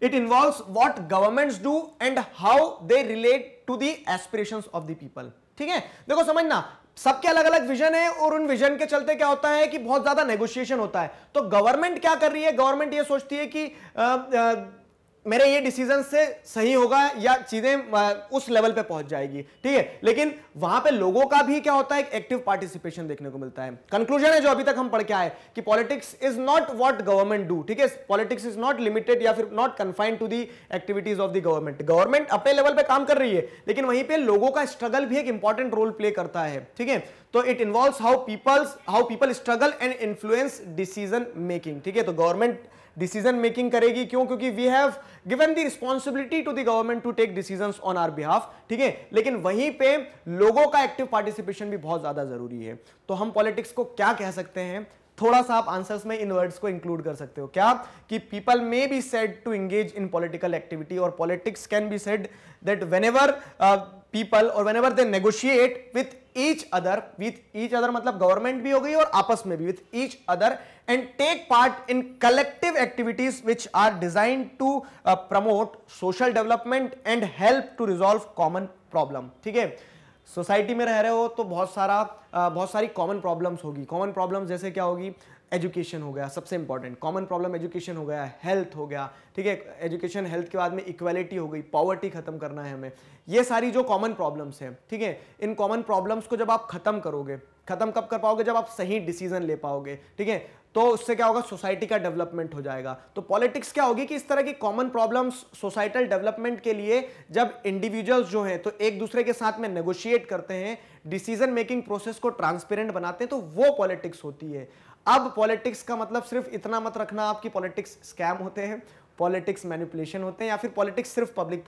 it involve what governments do and how they relate to the aspirations of the people ठीक है देखो समझना सबके अलग अलग विजन है और उन विजन के चलते क्या होता है कि बहुत ज्यादा नेगोशिएशन होता है तो गवर्नमेंट क्या कर रही है गवर्नमेंट ये सोचती है कि आ, आ, मेरे ये डिसीजन से सही होगा या चीजें उस लेवल पे पहुंच जाएगी ठीक है लेकिन वहां पे लोगों का भी क्या होता है एक एक्टिव पार्टिसिपेशन देखने को मिलता है कंक्लूजन है जो अभी तक हम पढ़ के आए कि politics is not what government do ठीक है पॉलिटिक्स इज नॉट लिमिटेड या फिर not confined to the activities of the government government अपने लेवल पर काम कर रही है लेकिन वहीं पर लोगों का स्ट्रगल भी एक इंपॉर्टेंट रोल प्ले करता है ठीक है तो it involve how peoples how people struggle and influence decision making ठीक है तो गवर्नमेंट डिसीजन मेकिंग करेगी क्यों क्योंकि we have given the responsibility to the government to take decision on our behalf ठीक है लेकिन वहीं पे लोगों का एक्टिव पार्टिसिपेशन भी बहुत ज्यादा जरूरी है तो हम पॉलिटिक्स को क्या कह सकते हैं थोड़ा सा आप आंसर्स में इन वर्ड्स को इंक्लूड कर सकते हो क्या कि people may be said to engage in political activity और politics can be said that whenever people और whenever they negotiate with each other with each other मतलब गवर्नमेंट भी हो गई और आपस में भी with each other and take part in collective activities which are designed to promote social development and help to resolve common problem ठीक है सोसाइटी में रह रहे हो तो बहुत सारा uh, बहुत सारी कॉमन प्रॉब्लम्स होगी कॉमन प्रॉब्लम्स जैसे क्या होगी एजुकेशन हो गया सबसे इंपॉर्टेंट कॉमन प्रॉब्लम एजुकेशन हो गया हेल्थ हो गया ठीक है एजुकेशन हेल्थ के बाद में इक्वालिटी हो गई पॉवर्टी खत्म करना है हमें ये सारी जो कॉमन प्रॉब्लम्स हैं ठीक है इन कॉमन प्रॉब्लम्स को जब आप खत्म करोगे खत्म कब कर पाओगे जब आप सही डिसीजन ले पाओगे ठीक है तो उससे क्या होगा सोसाइटी का डेवलपमेंट हो जाएगा तो पॉलिटिक्स क्या होगी कि इस तरह की कॉमन प्रॉब्लम्स सोसाइटल डेवलपमेंट के लिए जब इंडिविजुअल्स जो हैं तो एक दूसरे के साथ में नेगोशिएट करते हैं डिसीजन मेकिंग प्रोसेस को ट्रांसपेरेंट बनाते हैं तो वो पॉलिटिक्स होती है अब पॉलिटिक्स का मतलब सिर्फ इतना मत रखना आपकी पॉलिटिक्स स्कैम होते हैं पॉलिटिक्स मैनिपुलेशन होते हैं या फिर पॉलिटिक्स सिर्फ पब्लिक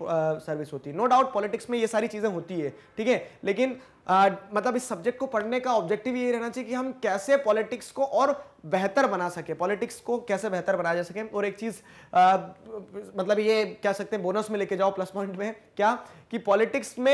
सर्विस होती है नो डाउट पॉलिटिक्स में ये सारी चीज़ें होती है ठीक है लेकिन आ, मतलब इस सब्जेक्ट को पढ़ने का ऑब्जेक्टिव ये रहना चाहिए कि हम कैसे पॉलिटिक्स को और बेहतर बना सके पॉलिटिक्स को कैसे बेहतर बनाया जा सके और एक चीज़ मतलब ये कह सकते हैं बोनस में लेके जाओ प्लस पॉइंट में क्या कि पॉलिटिक्स में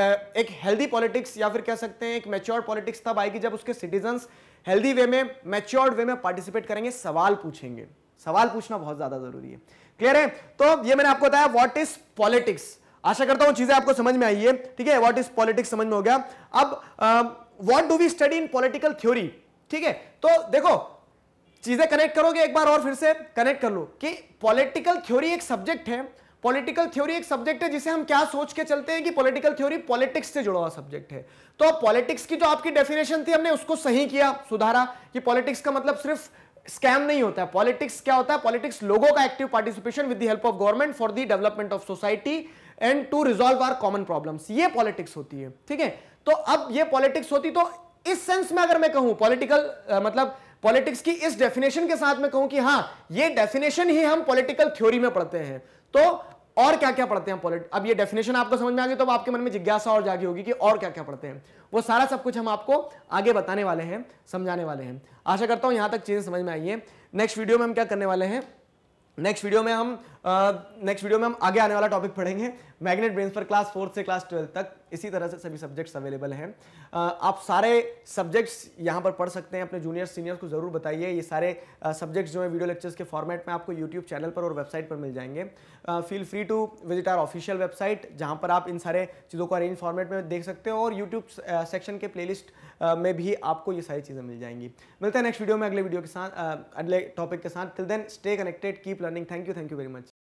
एक हेल्दी पॉलिटिक्स या फिर कह सकते हैं एक मेच्योर पॉलिटिक्स तब आएगी जब उसके सिटीजन्स हेल्दी वे में मैच्योर्ड वे में पार्टिसिपेट करेंगे सवाल पूछेंगे सवाल पूछना बहुत ज्यादा जरूरी है क्लियर है तो ये मैंने आपको बताया व्हाट इज पॉलिटिक्स आशा करता हूं चीजें आपको समझ में आई है ठीक है व्हाट इज पॉलिटिक्स समझ में हो गया अब what do we study in political theory ठीक है तो देखो चीजें कनेक्ट करोगे एक बार और फिर से कनेक्ट कर लो कि पॉलिटिकल थ्योरी एक सब्जेक्ट है पॉलिटिकल थ्योरी एक सब्जेक्ट है जिसे हम क्या सोच के चलते हैं कि पॉलिटिकल थ्योरी पॉलिटिक्स से जुड़ा हुआ सब्जेक्ट है तो पॉलिटिक्स की जो आपकी डेफिनेशन थी हमने उसको सही किया सुधारा कि पॉलिटिक्स का मतलब सिर्फ स्कैम नहीं होता है पॉलिटिक्स क्या होता है पॉलिटिक्स लोगों का active participation with the help of government for the development of society and to resolve our common problem ये पॉलिटिक्स होती है ठीक है तो अब ये पॉलिटिक्स होती तो इस सेंस में अगर मैं कहूं पॉलिटिकल मतलब पॉलिटिक्स की इस डेफिनेशन के साथ में कहूं कि हाँ ये डेफिनेशन ही हम पॉलिटिकल थ्योरी में पढ़ते हैं तो और क्या क्या पढ़ते हैं पॉलिट अब ये डेफिनेशन आपको समझ में आ गई तो अब आपके मन में जिज्ञासा और जागी होगी कि और क्या क्या पढ़ते हैं वो सारा सब कुछ हम आपको आगे बताने वाले हैं समझाने वाले हैं आशा करता हूं यहां तक चीज़ें समझ में आई है नेक्स्ट वीडियो में हम क्या करने वाले हैं नेक्स्ट वीडियो में हम नेक्स्ट वीडियो में हम आगे आने वाला टॉपिक पढ़ेंगे मैग्नेट ब्रेन पर क्लास फोर्थ से क्लास ट्वेल्थ तक इसी तरह से सभी सब्जेक्ट्स अवेलेबल हैं uh, आप सारे सब्जेक्ट्स यहाँ पर पढ़ सकते हैं अपने जूनियर सीनियर्स को ज़रूर बताइए ये सारे सब्जेक्ट्स uh, जो है वीडियो लेक्चर्स के फॉर्मेट में आपको यूट्यूब चैनल पर और वेबसाइट पर मिल जाएंगे feel free to visit our official website जहाँ पर आप इन सारे चीज़ों को अरेंज फॉर्मेट में देख सकते हो और यूट्यूब सेक्शन के प्लेलिस्ट में भी आपको ये सारी चीज़ें मिल जाएंगी मिलते हैं नेक्स्ट वीडियो में अगले वीडियो के साथ अगले टॉपिक के साथ till then stay connected keep learning thank you thank you very much